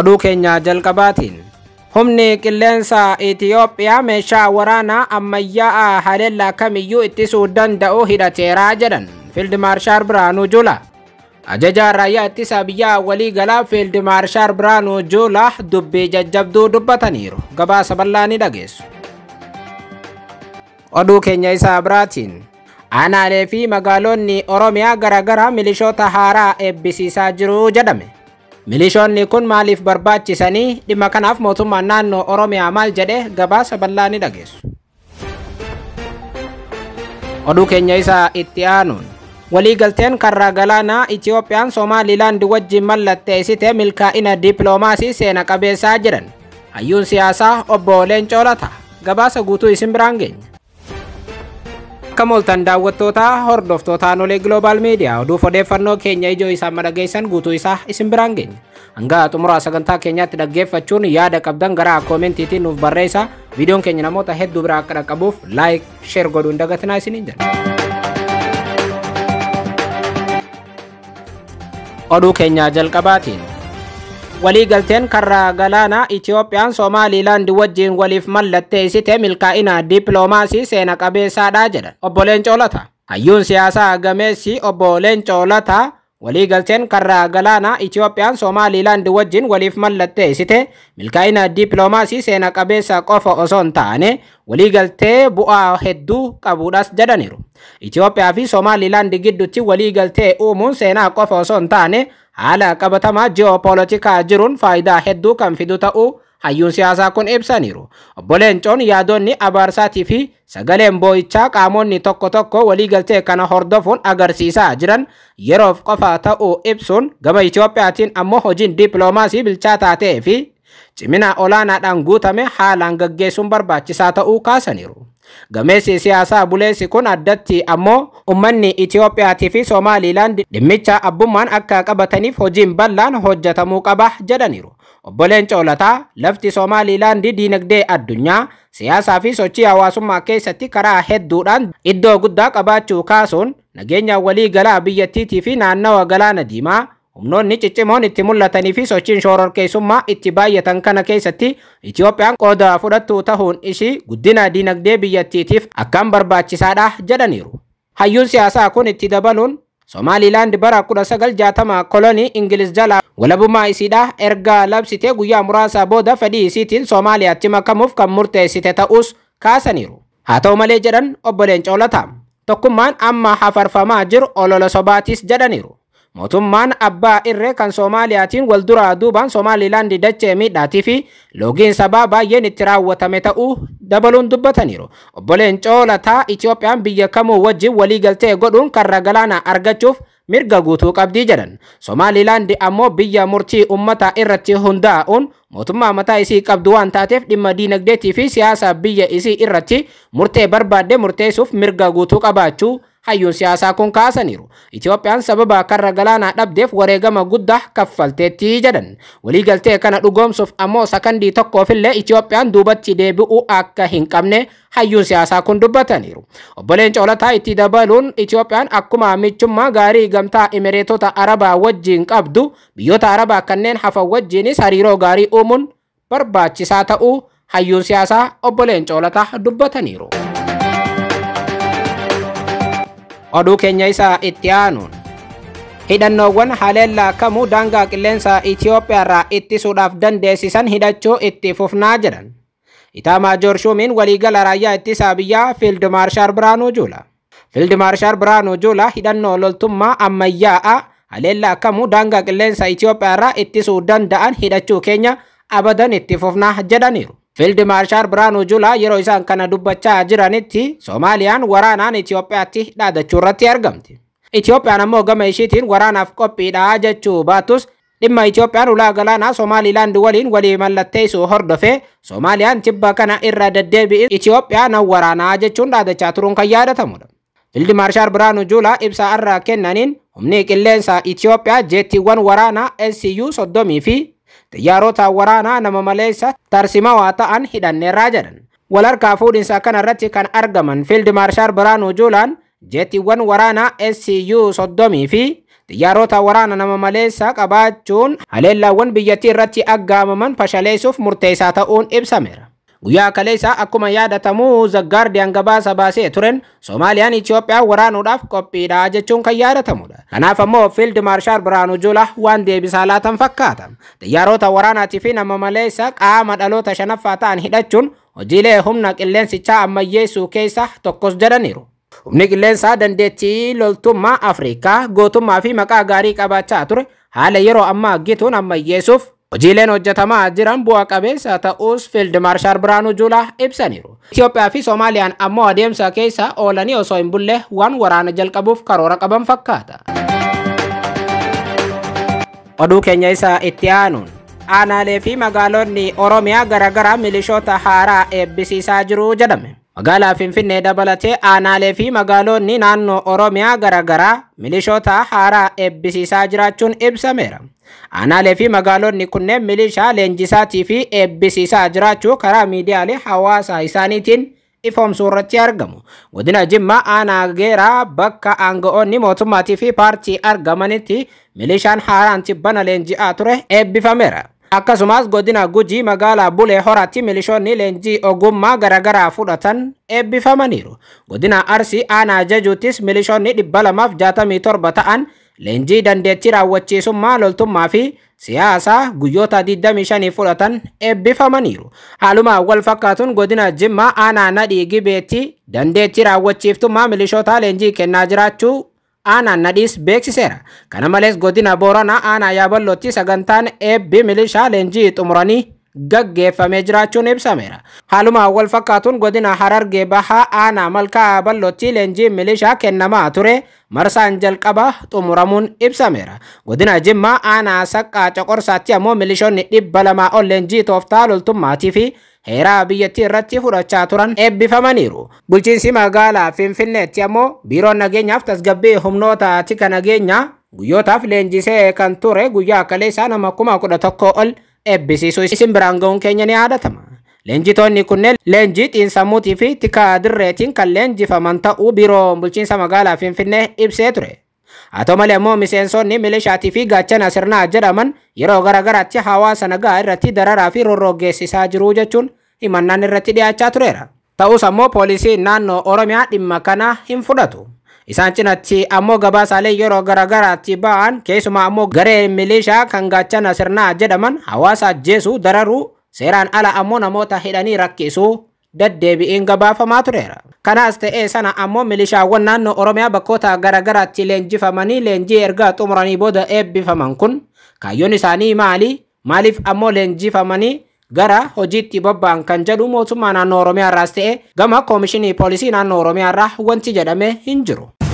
oduu keenya jalqabaatiin humni qilleensa Itiyoophiyaa meeshaa waraanaa ammayyaa'aa haleellaa kamiyyuu ittisuu danda'u hidhateeraa jedhan Fiild Maarshaal Biraanuu Juulaa. Ajajaan raayyaa ittisaa biyyaa waliigalaa Fiild Maarshaal Biraanuu Juulaa dubbii jajjabduu dubbataniiru. Gabaasa ballaa ni dhageessu. Oduu keenya isaa biraatiin Aanalee fi magaalonni Oromiyaa garaagaraa milishoota haaraa eebbisiisaa jiru jedhame. milishoonni kun maaliif barbaachisanii dhimma kanaaf mootummaan naannoo oromiyaa maal jedhe gabaasa bal'aa ni dhageessu. oduu keenya isaa itti aanuun waliigalteen karraa galaanaa Itiyoophiyaan Somaaliilaand wajjin mallatteessitee milkaa'ina dippiloomaasii seena qabeessaa jiran hayyuun siyaasaa obbo Leen Coolata gabaasa guutuu isin biraan geenya akka mooltan daawwattootaa hordooftootaan olee Global Media oduuf odeeffannoo keenya ijoo isaan madageessan guutuu isaa isin Angga geenya. Hangaa Kenya tidak keenyaatti dhaggeeffachuun yaada qabdan gara koomentiitiin nuuf barreessaa. Viidiyoon keenya namoota head dubra akka kabuf like share godhuun dagatinaa isiniin odu kenya keenyaa kabatin waliigalteen karra galaanaa Itiyoophiyaan Somaaliilaand wajjin waliif mallatteessite milkaa'ina dippiloomaasii seena qabeessaadha jedhan obbo Leencoolata. Hayyuun siyaasaa gameessi obbo Leencoolata waliigalteen karra galaanaa Itiyoophiyaan Somaaliilaand wajjin waliif mallatteessite milkaa'ina dippiloomaasii seena qabeessa qofa osoo hin taane waliigaltee bu'aa hedduu qabuudhas jedhaniiru. Itiyoophiyaa fi Somaaliilaand gidduutti waliigaltee uumuun seenaa qofa osoo hin taane haala qabatamaa ji'ooppoolitikaa jiruun faayidaa hedduu kan fidu ta'uu hayyuun siyaasaa kun ibsaniiru. Obbo Leencoon yaadonni abaarsaatii fi sagaleen boo'ichaa qaamonni tokko tokko waliigaltee kana hordofuun agarsiisaa jiran yeroof qofa ta'uu ibsuun gama Itiyoophiyaatiin ammoo hojiin diippiloomaasii bilchaa taatee fi cimina olaanaadhaan guutame haalaan gaggeessuun barbaachisaa ta'uu kaasaniiru. Gameessi siyaasaa buleessi kun addatti ammoo ummanni Itiyoophiyaatii fi Soomaaliilaand dhimmicha abbummaan akka qabataniif hojiin bal'aan hojjetamuu qaba jedhaniiru. Obboleen Coolataa lafti Soomaaliilaand diinagdee addunyaa siyaasaa fi sochii hawaasummaa keessatti karaa hedduudhaan iddoo guddaa qabaachuu kaasuun nageenya waliigalaa biyyattiitii fi naannawa galaana diimaa humnoonni ciccimoon itti mul'atanii fi sochiin shoororkeessummaa itti baay'atan kana keessatti Itiyoophiyaan qooda fudhattu tahuun ishii guddina dinagdee biyyattiitiif akkam barbaachisaadha jedhaniiru. Hayyuun siyaasaa kun itti dabaluun Somaaliilaand bara 1960 kolonii Ingiliz jala walabummaa isiidha erga labsitee guyyaa muraasaa booda fedhii isiitiin Somaaliyaatti makamuuf kan murteessite ta'us kaasaniiru. Haa ta'u malee jedhan obboleen Coolataam tokkummaan amma hafarfamaa jiru olola sobaatis jedhaniiru. mootummaan abbaa irree kan soomaaliyaatiin wal duraa duubaan dachee miidhaatii fi loogiin sabaa baay'een itti raawwatame ta'uu dabaluun dubbataniiru. Obboleen Coolataa Itiyoophiyaan biyya kamuu wajjin waliigaltee godhuun karra galaanaa argachuuf mirga guutuu qabdii jedhan. ammoo biyya murtii ummata irratti hundaa'uun mootummaa mataa isii qabdu waan taateef dhimma diinagdeetii fi siyaasa biyya isii irratti murtee barbaadde murteessuuf mirga guutuu qabaachuu hayyuun siyaasaa kun kaasaniiru itiyoophiyaan sababa karra galaanaa dhabdeef wareegama guddaa kaffalteetti jedhan waliigaltee kana dhugoomsuuf ammoo sakandii tokkoofillee itoophiyaan duubatti deebi'uu akka hin qabne hayyuun siyaasaa kun dubbataniiru obboleen coolataa itti dabaluun itiyoophiyaan akkuma michummaa gaarii gamtaa imireetota arabaa wajjiin qabdu biyyoota arabaa kanneen hafan wajjiinis hariiroo gaarii uumuun barbaachisaa ta'uu hayyuun siyaasaa obboleen coolataa dubbataniiru. oduu keenya isaa itti aanuun hidhannoowwan haleellaa akkamuu daangaa qilleensaa irraa ittisuudhaaf dandeessisan hidhachuu itti fufnaa jedhan. Itaamaa Shumiin waliigala raayyaa ittisaa biyyaa Fiild Biraanuu Juula. Fiild Maarshaal Biraanuu Juulaa hidhannoo loltummaa ammayyaa'aa haleellaa akkamuu daangaa qilleensa irraa ittisuu danda'an hidhachuu keenya abadan itti fufnaa jedhaniiru. fild marshal Biraanuu Julaa yeroo isaan kana dubbachaa jiranitti Soomaaliyaan waraanaan Itoophiyaatti dhaadachuu irratti argamti. Itoophiyaan ammoo gama ishiitiin waraanaaf qophiidhaa jechuu baatus dhimma Itoophiyaan ulaa galaanaa Soomaaliilaand waliin walii isuu hordofee Soomaaliyaan tibba kana irra deddeebi'in Itoophiyaan waraanaa jechuun dhaadachaa turuun kan yaadatamudha. Fiildi Maarshaal Biraanuu Julaa ibsaa irraa kennaniin humni qilleensa Itoophiyaa jeettiiwwan waraanaa NCU fi xiyyaarotaa waraanaa nama maleessa tarsimaawaa ta'an hidhanneerraa jedhan. Walarkaa fuudhinsa kanarratti kan argaman Fiild Maarshaal Biraanuu Juulaan jeettiiwwan waraanaa SCU 30 fi xiyyaarota waraana nama maleessaa qabaachuun haleellaawwan biyyattii irratti aggaamaman fashaleessuuf murteessaa ta'uun ibsameera. guyyaa kaleessa akkuma yaadatamu zaggaardiyaan gabaasa baasee turen soomaaliyaan Itoophiyaa waraanuudhaaf qophiidha jechuun kan yaadatamudha. Kanaaf ammoo fiild maarshaal Birahaanuu Juulaa waan deebisaa laatan fakkaata. Xiyyaarota waraanaatii fi nama maleessa qaama dhaloota shanaffaa ta'an hidhachuun hojiilee humna qilleensichaa ammayyeessuu keessa tokkos jedhaniiru. Humni qilleensaa dandeettii loltummaa Afrikaa gootummaa fi maqaa gaarii qabaachaa ture haala yeroo ammaa aggituun ammayyeessuuf Hojiileen hojjetamaa jiran bu'a qabeessa ta'uus Fiild Maarshaal Biraanuu Juulaa ibsaniiru. Itoophiyaa fi Soomaaliyaan ammoo adeemsa keessa oolanii osoo hin bulle waan waraana jalqabuuf karoora qaban fakkaata. Oduu keenya isaa itti aanuun aanaalee fi magaalonni Oromiyaa garaagaraa milishoota haaraa eebbisiisaa jiru jedhame. magaalaa Finfinnee dabalatee aanaalee fi magaaloonni naannoo Oromiyaa garaagaraa milishoota haaraa eebbisiisaa jiraachuun ibsameera. Aanaalee fi magaaloonni kunneen milishaa leenjisaatii fi eebbisiisaa jiraachuu karaa miidiyaalee hawaasaa isaaniitiin ifoomsuu irratti argamu. Godina Jimmaa aanaa geeraa bakka aanga'oonni mootummaatii fi paartii argamanitti milishaan haaraan tibbana leenji'aa ture eebbifameera. akkasumas godina Gujii magaalaa Bulee Horatti milishoonni leenjii ogummaa garagaraa fudhatan eebbifamaniiru. Godina Arsii aanaa jajuuttis milishoonni dhibba ta'an leenjii dandeettii raawwachiisummaa loltummaa fi siyaasaa guyyoota 25 fudhatan eebbifamaniiru. Haalumaa wal fakkaatuun godina Jimmaa aanaa Nadhii Gibeetii dandeettii raawwachiiftummaa milishootaa leenjii kennaa jiraachuu aanaan nadhiis beeksiseera. Kana malees godina Booranaa yaa yaaballootti sagantaan eebbi milishaa leenjii xumuranii gaggeeffamee jiraachuun ibsameera. Haalumaan wal fakkaatuun godina Harargee Bahaa Aanaa Malkaa Balloottii leenjii milishaa kennamaa ture marsaan jalqabaa xumuramuun ibsameera. Godina Jimmaa Aanaa Saqqaa Coqorsaatti ammoo milishoonni dhibba lamaa ol leenjii tooftaa loltummaatii fi heeraa biyyattii irratti fudhachaa turan eebbifamaniiru. Bulchiinsi magaalaa Finfinneetti ammoo biiroon nageenyaaf tasgabbii humnootaati kan nageenyaa guyyootaaf leenjisee kan ture guyyaa kaleessaa nama kuma kudha tokko ol ebbisiisuu isin biraan ga'uun keenya ni yaadatama. Leenjitoonni kunneen leenjii xiinsammuutii fi tikaa dirreetiin kan leenjifaman ta'uu biroo bulchiinsa magaalaa Finfinnee ibsee ture. Haa ta'u malee immoo miseensonni milishaatii fi gaachana sirnaa jedhaman yeroo garaagaraatti hawaasa nagaa irratti dararaa fi rorroggeessisaa jiru jechuun imannaan irratti dhiyaachaa tureera. Ta'us ammoo poolisiin naannoo Oromiyaa dhimma kana hin fudhatu. Isaan cinatti ammoo gabaasaalee yeroo garaagaraatti ba'an keessumaa ammoo garee milishaa kan gaachana sirnaa jedhaman hawaasa ajjeesuu dararuu seeraan ala ammoo namoota hidhanii rakkisuu daddeebi'iin gabaafamaa tureera. Kanaas ta'ee sana ammoo milishaawwan naannoo Oromiyaa bakkoota garaagaraatti leenjifamanii leenjii erga xumuranii booda eebbifaman kun kaayyoon isaanii maali? Maaliif ammoo leenjifamanii? gara hojiitti bobba'an kan jedhu mootummaa naannoo Oromiyaa irraas ta'e gama koomishinii poolisii naannoo Oromiyaa irraa wanti jedhame hin jiru.